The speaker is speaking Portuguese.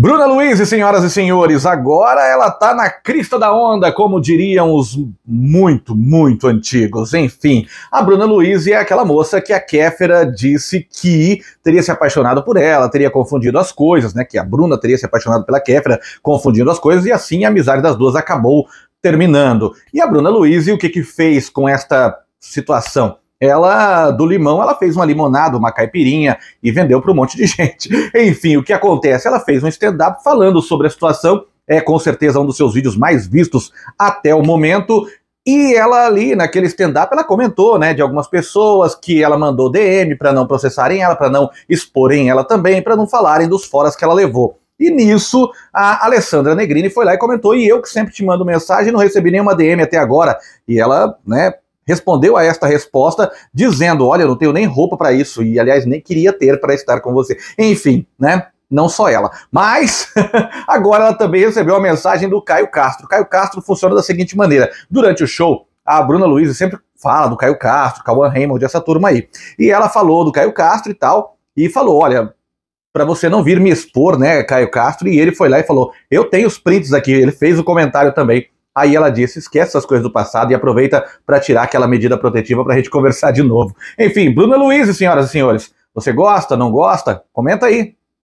Bruna Luiz, senhoras e senhores, agora ela tá na crista da onda, como diriam os muito, muito antigos. Enfim, a Bruna Luiz é aquela moça que a Kéfera disse que teria se apaixonado por ela, teria confundido as coisas, né? Que a Bruna teria se apaixonado pela Kéfera, confundindo as coisas, e assim a amizade das duas acabou terminando. E a Bruna Luiz, o que que fez com esta situação? ela do limão, ela fez uma limonada, uma caipirinha e vendeu para um monte de gente. Enfim, o que acontece? Ela fez um stand-up falando sobre a situação. É com certeza um dos seus vídeos mais vistos até o momento. E ela ali naquele stand-up ela comentou, né, de algumas pessoas que ela mandou DM para não processarem ela, para não exporem ela também, para não falarem dos foras que ela levou. E nisso, a Alessandra Negrini foi lá e comentou: e eu que sempre te mando mensagem, não recebi nenhuma DM até agora. E ela, né, respondeu a esta resposta dizendo: Olha, eu não tenho nem roupa para isso, e aliás, nem queria ter para estar com você. Enfim, né? não só ela. Mas agora ela também recebeu a mensagem do Caio Castro. Caio Castro funciona da seguinte maneira: durante o show, a Bruna Luiz sempre fala do Caio Castro, Cauan Raymond, essa turma aí. E ela falou do Caio Castro e tal, e falou: olha. Para você não vir me expor, né, Caio Castro? E ele foi lá e falou: Eu tenho os prints aqui. Ele fez o comentário também Aí ela disse: esquece essas coisas do passado e aproveita para tirar aquela medida protetiva para a gente conversar de novo. Enfim, Bruna Luiz, senhoras e senhores, você gosta, não gosta? Comenta aí.